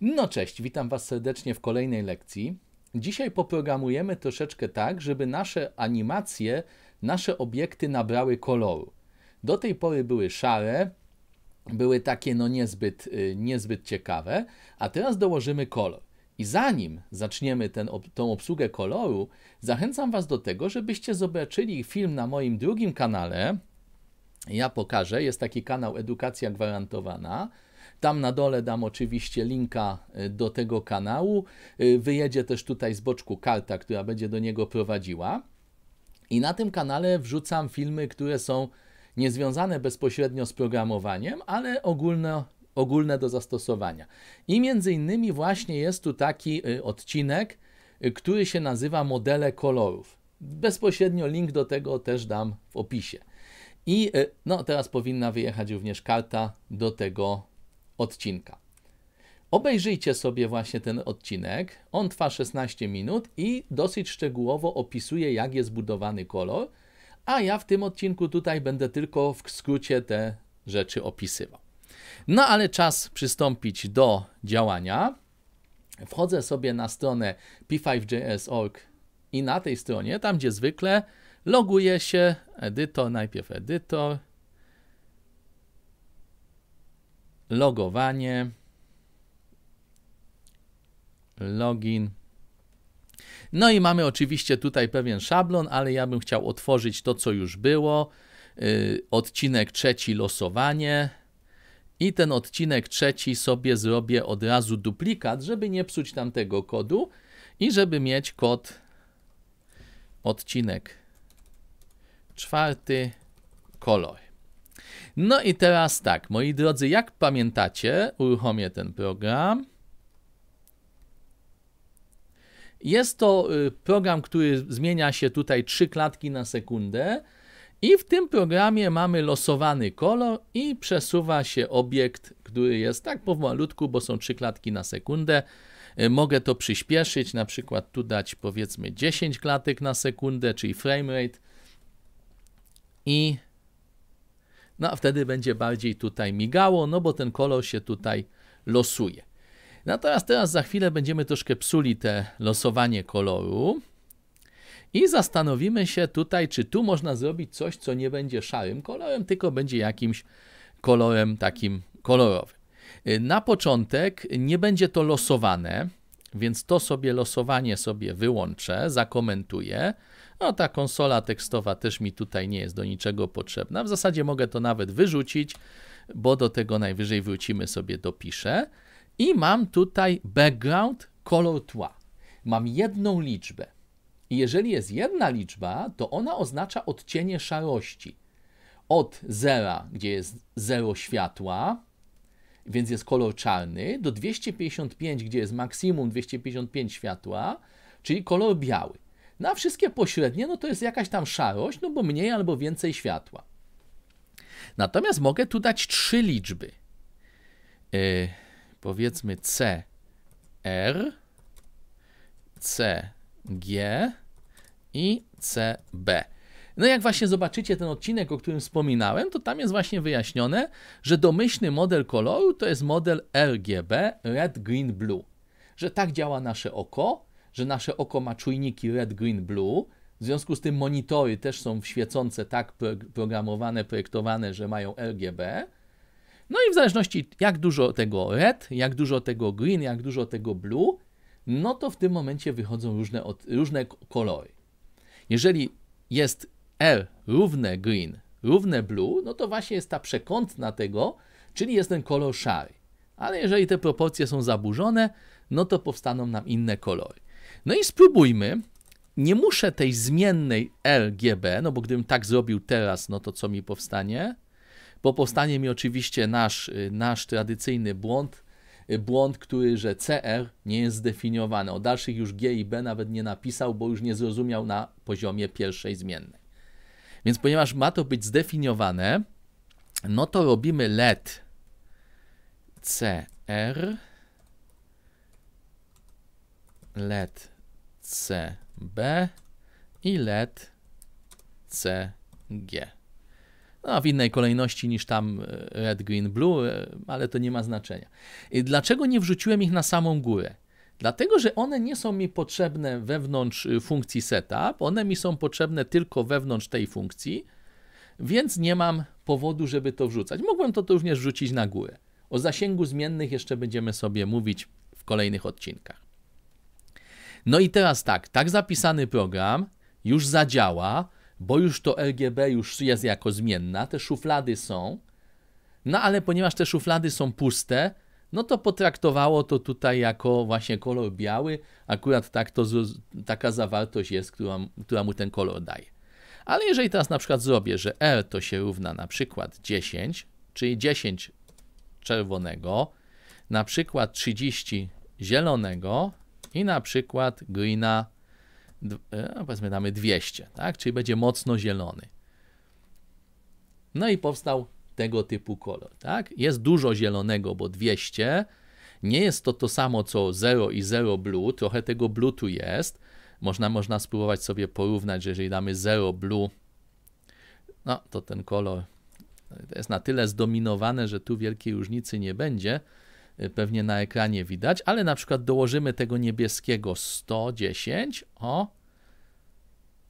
No cześć, witam Was serdecznie w kolejnej lekcji. Dzisiaj poprogramujemy troszeczkę tak, żeby nasze animacje, nasze obiekty nabrały koloru. Do tej pory były szare, były takie no niezbyt, y, niezbyt ciekawe, a teraz dołożymy kolor. I zanim zaczniemy ten, tą obsługę koloru, zachęcam Was do tego, żebyście zobaczyli film na moim drugim kanale. Ja pokażę, jest taki kanał Edukacja Gwarantowana. Tam na dole dam oczywiście linka e, do tego kanału. E, wyjedzie też tutaj z boczku karta, która będzie do niego prowadziła. I na tym kanale wrzucam filmy, które są niezwiązane bezpośrednio z programowaniem, ale ogólne, ogólne do zastosowania. I między innymi właśnie jest tu taki e, odcinek, który się nazywa Modele kolorów. Bezpośrednio link do tego też dam w opisie. I no, teraz powinna wyjechać również karta do tego odcinka. Obejrzyjcie sobie właśnie ten odcinek. On trwa 16 minut i dosyć szczegółowo opisuje, jak jest budowany kolor. A ja w tym odcinku tutaj będę tylko w skrócie te rzeczy opisywał. No ale czas przystąpić do działania. Wchodzę sobie na stronę p5js.org i na tej stronie, tam gdzie zwykle, loguję się, edytor, najpierw edytor, logowanie, login. No i mamy oczywiście tutaj pewien szablon, ale ja bym chciał otworzyć to, co już było. Y, odcinek trzeci losowanie. I ten odcinek trzeci sobie zrobię od razu duplikat, żeby nie psuć tamtego kodu i żeby mieć kod odcinek czwarty kolor. No i teraz tak, moi drodzy, jak pamiętacie, uruchomię ten program. Jest to y, program, który zmienia się tutaj 3 klatki na sekundę. I w tym programie mamy losowany kolor i przesuwa się obiekt, który jest tak powolutku, bo są 3 klatki na sekundę. Y, mogę to przyspieszyć, na przykład tu dać powiedzmy 10 klatek na sekundę, czyli frame rate. I no a wtedy będzie bardziej tutaj migało, no bo ten kolor się tutaj losuje. Natomiast teraz za chwilę będziemy troszkę psuli te losowanie koloru i zastanowimy się tutaj, czy tu można zrobić coś, co nie będzie szarym kolorem, tylko będzie jakimś kolorem takim kolorowym. Y, na początek nie będzie to losowane, więc to sobie losowanie sobie wyłączę, zakomentuję. No ta konsola tekstowa też mi tutaj nie jest do niczego potrzebna. W zasadzie mogę to nawet wyrzucić, bo do tego najwyżej wrócimy sobie dopiszę. I mam tutaj background kolor tła. Mam jedną liczbę. I jeżeli jest jedna liczba, to ona oznacza odcienie szarości. Od zera, gdzie jest zero światła, więc jest kolor czarny, do 255, gdzie jest maksimum 255 światła, czyli kolor biały. No wszystkie pośrednie, no to jest jakaś tam szarość, no bo mniej albo więcej światła. Natomiast mogę tu dać trzy liczby. Yy, powiedzmy C, R, C, G i C, B. No jak właśnie zobaczycie ten odcinek, o którym wspominałem, to tam jest właśnie wyjaśnione, że domyślny model koloru to jest model RGB, red, green, blue. Że tak działa nasze oko, że nasze oko ma czujniki red, green, blue. W związku z tym monitory też są świecące tak programowane, projektowane, że mają RGB. No i w zależności jak dużo tego red, jak dużo tego green, jak dużo tego blue, no to w tym momencie wychodzą różne, różne kolory. Jeżeli jest R równe green, równe blue, no to właśnie jest ta przekątna tego, czyli jest ten kolor szary. Ale jeżeli te proporcje są zaburzone, no to powstaną nam inne kolory. No i spróbujmy. Nie muszę tej zmiennej LGB, no bo gdybym tak zrobił teraz, no to co mi powstanie? Bo powstanie mi oczywiście nasz, y, nasz tradycyjny błąd, y, błąd, który, że CR nie jest zdefiniowany. O dalszych już G i B nawet nie napisał, bo już nie zrozumiał na poziomie pierwszej zmiennej. Więc ponieważ ma to być zdefiniowane, no to robimy let CR let CB i LED CG. No, w innej kolejności niż tam e, red, green, blue, e, ale to nie ma znaczenia. Dlaczego nie wrzuciłem ich na samą górę? Dlatego, że one nie są mi potrzebne wewnątrz e, funkcji setup, one mi są potrzebne tylko wewnątrz tej funkcji, więc nie mam powodu, żeby to wrzucać. Mogłem to, to również wrzucić na górę. O zasięgu zmiennych jeszcze będziemy sobie mówić w kolejnych odcinkach. No i teraz tak, tak zapisany program już zadziała, bo już to RGB już jest jako zmienna, te szuflady są, no ale ponieważ te szuflady są puste, no to potraktowało to tutaj jako właśnie kolor biały, akurat tak to, taka zawartość jest, która, która mu ten kolor daje. Ale jeżeli teraz na przykład zrobię, że R to się równa na przykład 10, czyli 10 czerwonego, na przykład 30 zielonego, i na przykład glina, e, no powiedzmy damy 200, tak? czyli będzie mocno zielony. No i powstał tego typu kolor. Tak? Jest dużo zielonego, bo 200. Nie jest to to samo co 0 i 0 blue, trochę tego blue tu jest. Można, można spróbować sobie porównać, że jeżeli damy 0 blue, no to ten kolor jest na tyle zdominowane, że tu wielkiej różnicy nie będzie pewnie na ekranie widać, ale na przykład dołożymy tego niebieskiego 110, o,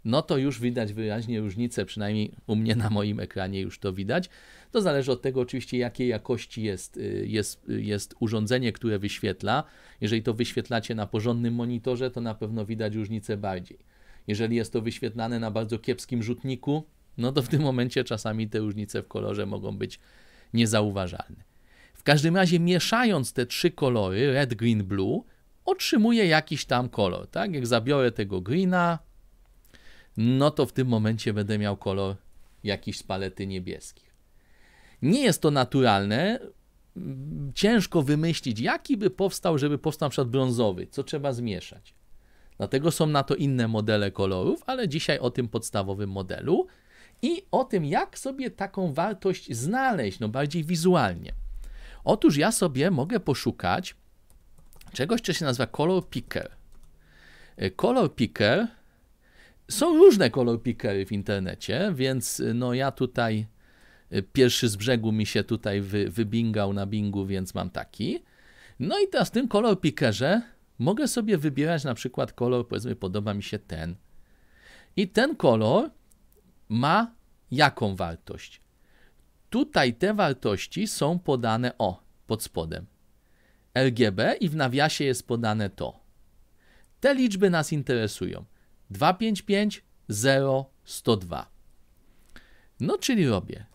no to już widać wyraźnie różnicę, przynajmniej u mnie na moim ekranie już to widać. To zależy od tego oczywiście, jakiej jakości jest, y, jest, y, jest urządzenie, które wyświetla. Jeżeli to wyświetlacie na porządnym monitorze, to na pewno widać różnicę bardziej. Jeżeli jest to wyświetlane na bardzo kiepskim rzutniku, no to w tym momencie czasami te różnice w kolorze mogą być niezauważalne każdym razie mieszając te trzy kolory, red, green, blue, otrzymuję jakiś tam kolor, tak? Jak zabiorę tego greena, no to w tym momencie będę miał kolor jakiś z palety niebieskich. Nie jest to naturalne, ciężko wymyślić, jaki by powstał, żeby powstał przykład brązowy, co trzeba zmieszać. Dlatego są na to inne modele kolorów, ale dzisiaj o tym podstawowym modelu i o tym, jak sobie taką wartość znaleźć, no bardziej wizualnie. Otóż ja sobie mogę poszukać czegoś, co się nazywa color picker. E, color picker są różne color pickery w internecie, więc e, no ja tutaj e, pierwszy z brzegu mi się tutaj wy, wybingał na bingu, więc mam taki. No i teraz w tym color pickerze mogę sobie wybierać na przykład kolor, powiedzmy podoba mi się ten. I ten kolor ma jaką wartość? Tutaj te wartości są podane o pod spodem. RGB i w nawiasie jest podane to. Te liczby nas interesują. 255, 0, 102. No czyli robię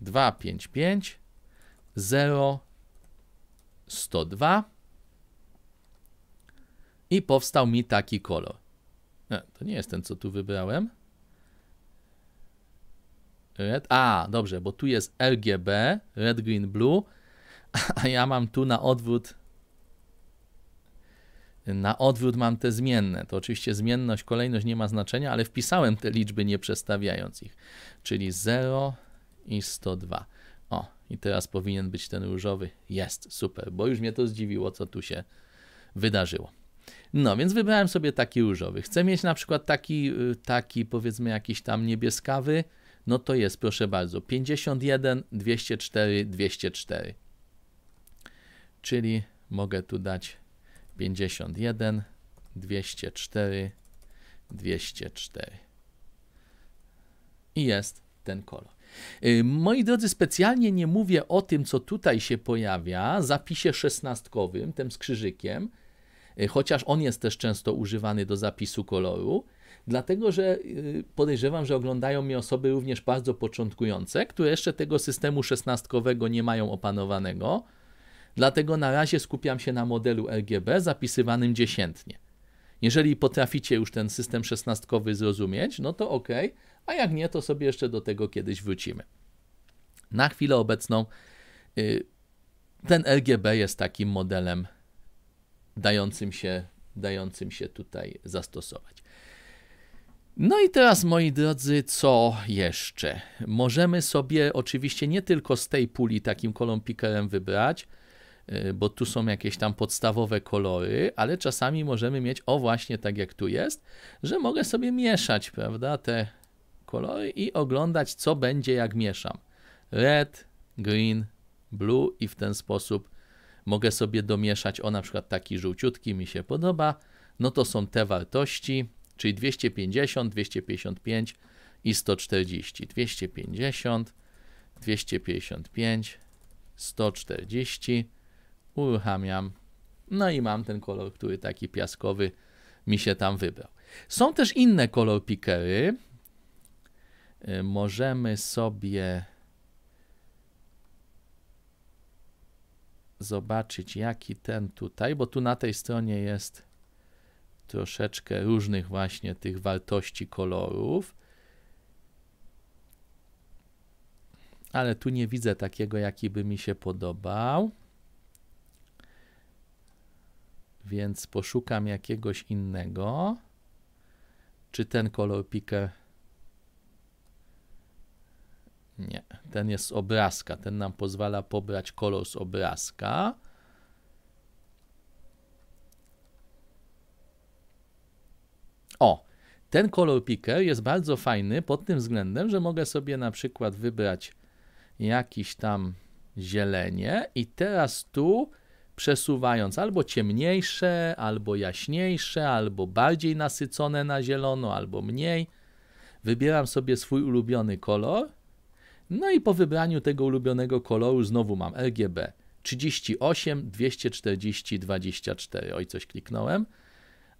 255, 0, 102 i powstał mi taki kolor. E, to nie jest ten, co tu wybrałem. Red. A, dobrze, bo tu jest RGB, red, green, blue, a ja mam tu na odwrót na odwrót mam te zmienne. To oczywiście zmienność, kolejność nie ma znaczenia, ale wpisałem te liczby nie przestawiając ich, czyli 0 i 102. O, i teraz powinien być ten różowy. Jest, super, bo już mnie to zdziwiło, co tu się wydarzyło. No, więc wybrałem sobie taki różowy. Chcę mieć na przykład taki, y, taki powiedzmy jakiś tam niebieskawy, no to jest, proszę bardzo, 51, 204, 204. Czyli mogę tu dać 51, 204, 204. I jest ten kolor. Y, moi drodzy, specjalnie nie mówię o tym, co tutaj się pojawia, zapisie szesnastkowym, tym skrzyżykiem, y, chociaż on jest też często używany do zapisu koloru. Dlatego, że y, podejrzewam, że oglądają mnie osoby również bardzo początkujące, które jeszcze tego systemu szesnastkowego nie mają opanowanego. Dlatego na razie skupiam się na modelu RGB zapisywanym dziesiętnie. Jeżeli potraficie już ten system szesnastkowy zrozumieć, no to ok, a jak nie, to sobie jeszcze do tego kiedyś wrócimy. Na chwilę obecną y, ten RGB jest takim modelem dającym się, dającym się tutaj zastosować. No i teraz, moi drodzy, co jeszcze? Możemy sobie oczywiście nie tylko z tej puli takim kolompikerem wybrać, y, bo tu są jakieś tam podstawowe kolory, ale czasami możemy mieć, o właśnie tak jak tu jest, że mogę sobie mieszać, prawda, te kolory i oglądać, co będzie, jak mieszam. Red, green, blue i w ten sposób mogę sobie domieszać, o na przykład taki żółciutki mi się podoba, no to są te wartości, czyli 250, 255 i 140. 250, 255, 140. Uruchamiam. No i mam ten kolor, który taki piaskowy mi się tam wybrał. Są też inne kolor pickery. Y, możemy sobie zobaczyć, jaki ten tutaj, bo tu na tej stronie jest troszeczkę różnych właśnie tych wartości kolorów. Ale tu nie widzę takiego, jaki by mi się podobał. Więc poszukam jakiegoś innego. Czy ten kolor picker nie, ten jest z obrazka. Ten nam pozwala pobrać kolor z obrazka. O, ten color picker jest bardzo fajny pod tym względem, że mogę sobie na przykład wybrać jakiś tam zielenie i teraz tu przesuwając albo ciemniejsze, albo jaśniejsze, albo bardziej nasycone na zielono, albo mniej, wybieram sobie swój ulubiony kolor. No i po wybraniu tego ulubionego koloru znowu mam RGB 38, 240, 24. Oj, coś kliknąłem,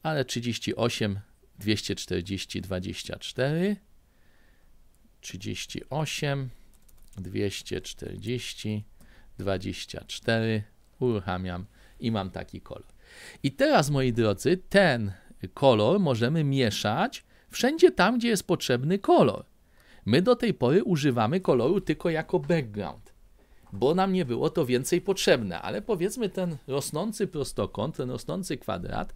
ale 38, 240, 24, 38, 240, 24, uruchamiam i mam taki kolor. I teraz, moi drodzy, ten kolor możemy mieszać wszędzie tam, gdzie jest potrzebny kolor. My do tej pory używamy koloru tylko jako background, bo nam nie było to więcej potrzebne, ale powiedzmy ten rosnący prostokąt, ten rosnący kwadrat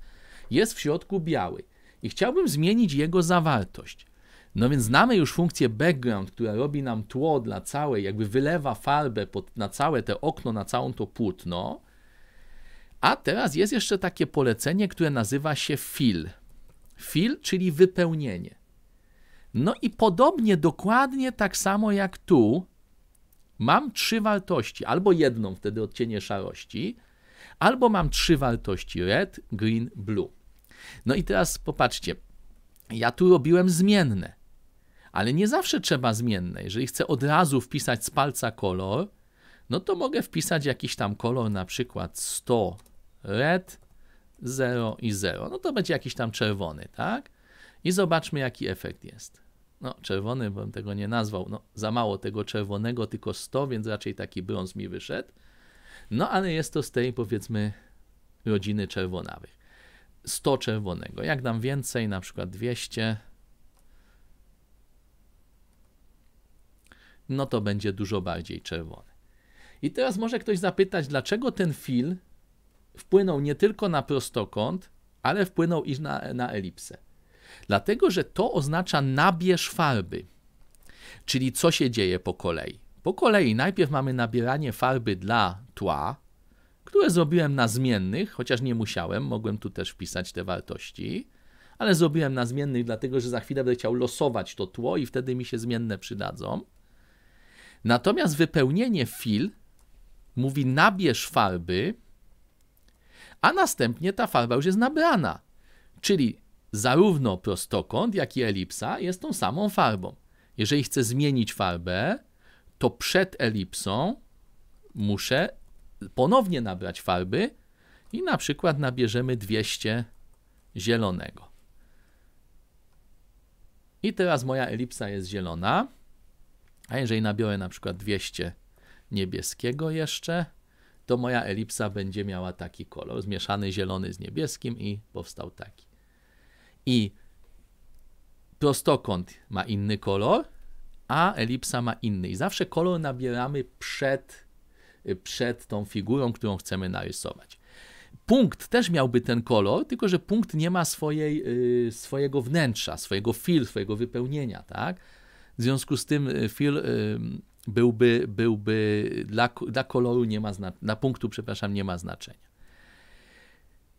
jest w środku biały i chciałbym zmienić jego zawartość. No więc znamy już funkcję background, która robi nam tło dla całej, jakby wylewa farbę pod, na całe te okno, na całą to płótno. A teraz jest jeszcze takie polecenie, które nazywa się fill. Fill, czyli wypełnienie. No i podobnie, dokładnie tak samo jak tu, mam trzy wartości, albo jedną wtedy odcienie szarości, albo mam trzy wartości red, green, blue. No i teraz popatrzcie, ja tu robiłem zmienne, ale nie zawsze trzeba zmienne. Jeżeli chcę od razu wpisać z palca kolor, no to mogę wpisać jakiś tam kolor, na przykład 100 red, 0 i 0. No to będzie jakiś tam czerwony, tak? I zobaczmy, jaki efekt jest. No, czerwony bym tego nie nazwał. No, za mało tego czerwonego, tylko 100, więc raczej taki brąz mi wyszedł. No, ale jest to z tej, powiedzmy, rodziny czerwonawych. 100 czerwonego. Jak dam więcej, na przykład 200, no to będzie dużo bardziej czerwony. I teraz może ktoś zapytać, dlaczego ten fil wpłynął nie tylko na prostokąt, ale wpłynął i na, na elipsę. Dlatego, że to oznacza nabierz farby. Czyli co się dzieje po kolei? Po kolei najpierw mamy nabieranie farby dla tła, które zrobiłem na zmiennych, chociaż nie musiałem, mogłem tu też wpisać te wartości, ale zrobiłem na zmiennych, dlatego że za chwilę będę chciał losować to tło i wtedy mi się zmienne przydadzą. Natomiast wypełnienie fil mówi nabierz farby, a następnie ta farba już jest nabrana. Czyli zarówno prostokąt, jak i elipsa jest tą samą farbą. Jeżeli chcę zmienić farbę, to przed elipsą muszę ponownie nabrać farby i na przykład nabierzemy 200 zielonego. I teraz moja elipsa jest zielona. A jeżeli nabiorę na przykład 200 niebieskiego jeszcze, to moja elipsa będzie miała taki kolor, zmieszany zielony z niebieskim i powstał taki. I prostokąt ma inny kolor, a elipsa ma inny. I zawsze kolor nabieramy przed Y, przed tą figurą, którą chcemy narysować. Punkt też miałby ten kolor, tylko że punkt nie ma swojej, y, swojego wnętrza, swojego fil, swojego wypełnienia, tak? W związku z tym y, fil byłby, byłby dla, dla koloru nie ma dla punktu, przepraszam, nie ma znaczenia.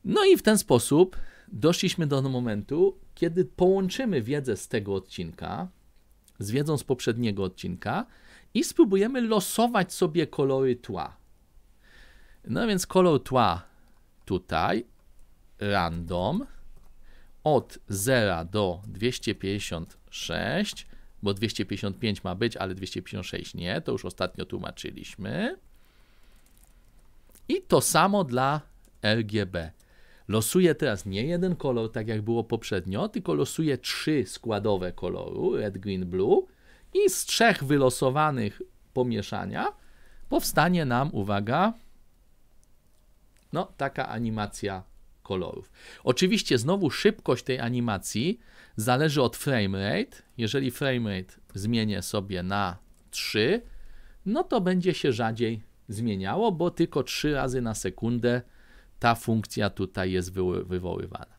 No i w ten sposób doszliśmy do momentu, kiedy połączymy wiedzę z tego odcinka z wiedzą z poprzedniego odcinka, i spróbujemy losować sobie kolory tła. No więc kolor tła tutaj, random, od 0 do 256, bo 255 ma być, ale 256 nie, to już ostatnio tłumaczyliśmy. I to samo dla RGB. Losuję teraz nie jeden kolor, tak jak było poprzednio, tylko losuję trzy składowe koloru, red, green, blue i z trzech wylosowanych pomieszania powstanie nam, uwaga, no taka animacja kolorów. Oczywiście znowu szybkość tej animacji zależy od frame rate. Jeżeli frame rate zmienię sobie na 3, no to będzie się rzadziej zmieniało, bo tylko 3 razy na sekundę ta funkcja tutaj jest wywo wywoływana.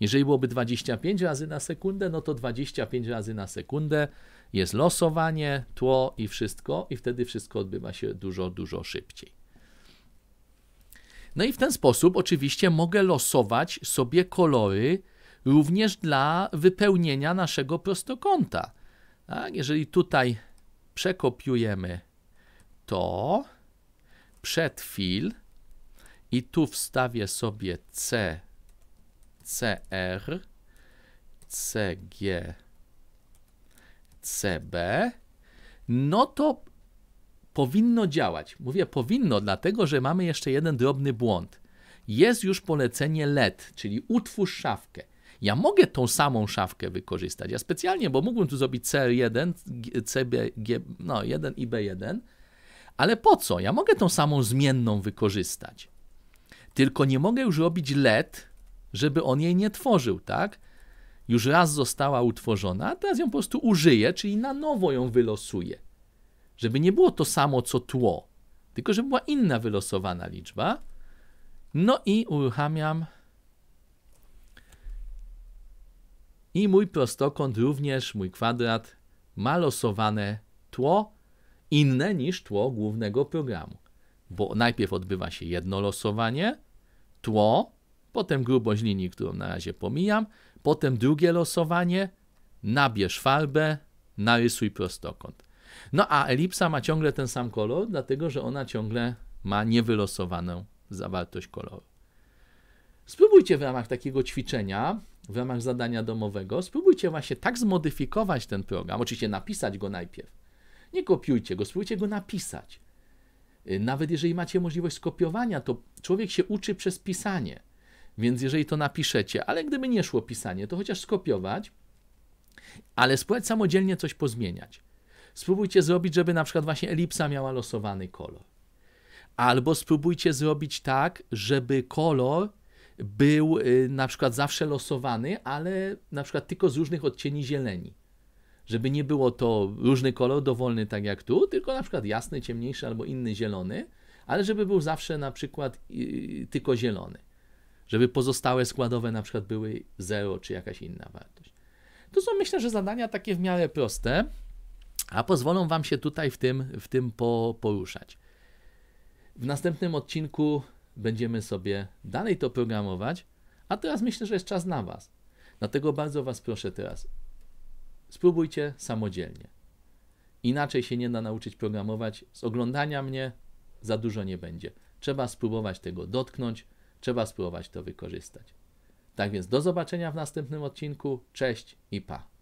Jeżeli byłoby 25 razy na sekundę, no to 25 razy na sekundę jest losowanie, tło i wszystko, i wtedy wszystko odbywa się dużo, dużo szybciej. No i w ten sposób oczywiście mogę losować sobie kolory również dla wypełnienia naszego prostokąta. Tak? Jeżeli tutaj przekopiujemy to, przedfil i tu wstawię sobie C, CR, CG, CB, no to powinno działać. Mówię powinno, dlatego że mamy jeszcze jeden drobny błąd. Jest już polecenie LED, czyli utwórz szafkę. Ja mogę tą samą szafkę wykorzystać. Ja specjalnie, bo mógłbym tu zrobić CR1, CB, G, no 1 i B1, ale po co? Ja mogę tą samą zmienną wykorzystać. Tylko nie mogę już robić LED, żeby on jej nie tworzył, tak? już raz została utworzona, a teraz ją po prostu użyję, czyli na nowo ją wylosuję. Żeby nie było to samo co tło, tylko żeby była inna wylosowana liczba. No i uruchamiam. I mój prostokąt, również mój kwadrat, ma losowane tło inne niż tło głównego programu. Bo najpierw odbywa się jedno losowanie, tło, potem grubość linii, którą na razie pomijam, potem drugie losowanie, nabierz falbę, narysuj prostokąt. No a elipsa ma ciągle ten sam kolor, dlatego że ona ciągle ma niewylosowaną zawartość koloru. Spróbujcie w ramach takiego ćwiczenia, w ramach zadania domowego, spróbujcie właśnie tak zmodyfikować ten program, oczywiście napisać go najpierw. Nie kopiujcie go, spróbujcie go napisać. Y, nawet jeżeli macie możliwość skopiowania, to człowiek się uczy przez pisanie. Więc jeżeli to napiszecie, ale gdyby nie szło pisanie, to chociaż skopiować, ale spróbować samodzielnie coś pozmieniać. Spróbujcie zrobić, żeby na przykład właśnie elipsa miała losowany kolor. Albo spróbujcie zrobić tak, żeby kolor był y, na przykład zawsze losowany, ale na przykład tylko z różnych odcieni zieleni. Żeby nie było to różny kolor dowolny, tak jak tu, tylko na przykład jasny, ciemniejszy albo inny zielony, ale żeby był zawsze na przykład y, tylko zielony żeby pozostałe składowe na przykład były 0 czy jakaś inna wartość. To są myślę, że zadania takie w miarę proste, a pozwolą Wam się tutaj w tym, w tym po, poruszać. W następnym odcinku będziemy sobie dalej to programować, a teraz myślę, że jest czas na Was. Dlatego bardzo Was proszę teraz, spróbujcie samodzielnie. Inaczej się nie da nauczyć programować. Z oglądania mnie za dużo nie będzie. Trzeba spróbować tego dotknąć, Trzeba spróbować to wykorzystać. Tak więc do zobaczenia w następnym odcinku. Cześć i pa.